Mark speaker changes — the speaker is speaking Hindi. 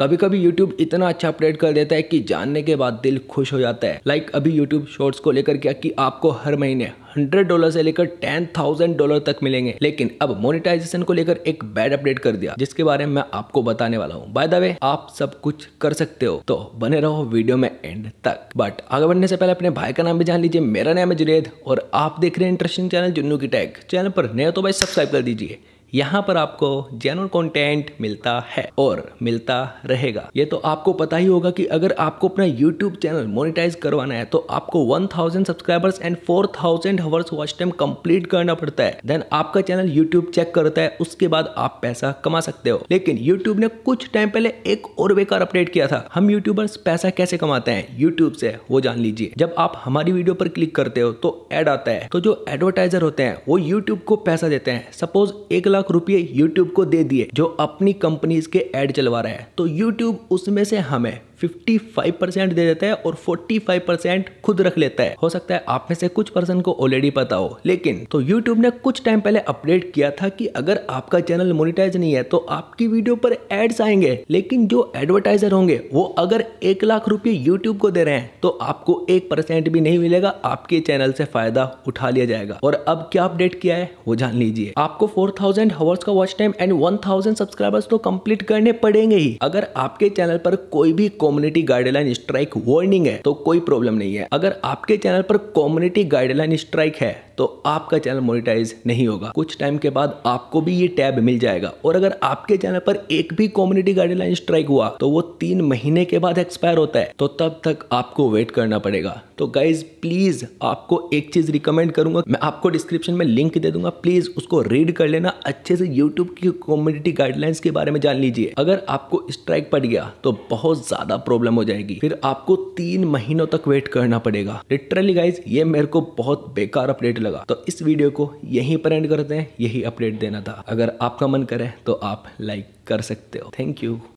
Speaker 1: कभी कभी यूट्यूब इतना अच्छा अपडेट कर देता है कि जानने के बाद दिल खुश हो जाता है लाइक like अभी यूट्यूब शॉर्ट्स को लेकर क्या कि आपको हर महीने हंड्रेड डॉलर से लेकर टेन थाउजेंड डॉलर तक मिलेंगे लेकिन अब मोनिटाइजेशन को लेकर एक बैड अपडेट कर दिया जिसके बारे में मैं आपको बताने वाला हूँ बाय द वे आप सब कुछ कर सकते हो तो बने रहो वीडियो में एंड तक बट आगे बढ़ने से पहले अपने भाई का नाम भी जान लीजिए मेरा नाम है जुनेद और आप देख रहे हैं इंटरेस्टिंग चैनल जुन्नू की टैग चैनल पर नया तो भाई सब्सक्राइब कर दीजिए यहाँ पर आपको जेनुअन कंटेंट मिलता है और मिलता रहेगा ये तो आपको पता ही होगा कि अगर आपको अपना यूट्यूब चैनल मोनिटाइज करवाना है तो आपको 1000 subscribers and 4000 hours watch time complete करना पड़ता है देन आपका चैनल यूट्यूब चेक करता है उसके बाद आप पैसा कमा सकते हो लेकिन यूट्यूब ने कुछ टाइम पहले एक और बेकार अपडेट किया था हम यूट्यूबर्स पैसा कैसे कमाते हैं यूट्यूब से वो जान लीजिए जब आप हमारी वीडियो पर क्लिक करते हो तो एड आता है तो जो एडवर्टाइजर होते हैं वो यूट्यूब को पैसा देते हैं सपोज एक लाख लाख रुपए यूट्यूब को दे दिए जो अपनी कंपनीज के एड चलवा रहा है तो यूट्यूब उसमें से हमें 55 परसेंट दे देता है और 45 परसेंट खुद रख लेता है हो सकता है आप में से कुछ पर्सन को ऑलरेडी पता हो लेकिन तो YouTube ने कुछ टाइम पहले अपडेट किया था कि अगर आपका चैनल मोनिटाइज नहीं है तो आपकी वीडियो पर एड्स आएंगे लेकिन जो एडवर्टाइजर होंगे वो अगर एक लाख रुपए यूट्यूब को दे रहे हैं तो आपको एक परसेंट भी नहीं मिलेगा आपके चैनल से फायदा उठा लिया जाएगा और अब क्या अपडेट किया है वो जान लीजिए आपको फोर थाउजेंड हवर्स का watch time and one thousand subscribers तो कंप्लीट करने पड़ेंगे ही अगर आपके चैनल पर कोई भी कम्युनिटी गाइडलाइन स्ट्राइक वार्निंग है तो कोई प्रॉब्लम नहीं है अगर आपके चैनल पर कम्युनिटी गाइडलाइन स्ट्राइक है तो आपका चैनल मोनिटाइज नहीं होगा कुछ टाइम के बाद आपको भी ये टैब मिल जाएगा और अगर आपके चैनल पर एक भी कम्युनिटी गाइडलाइन स्ट्राइक हुआ तो वो तीन महीने के बाद एक्सपायर होता है तो तब तक आपको वेट करना पड़ेगा तो गाइज प्लीज आपको एक चीज रिकमेंड करूंगा मैं आपको डिस्क्रिप्शन में लिंक दे दूंगा प्लीज उसको रीड कर लेना अच्छे से यूट्यूब की कम्युनिटी गाइडलाइंस के बारे में जान लीजिए अगर आपको स्ट्राइक पड़ गया तो बहुत ज्यादा प्रॉब्लम हो जाएगी फिर आपको तीन महीनों तक वेट करना पड़ेगा लिटरली गाइज ये मेरे को बहुत बेकार अपडेट लगा तो इस वीडियो को यहीं पर एंड करते हैं यही अपडेट देना था अगर आपका मन करे तो आप लाइक कर सकते हो थैंक यू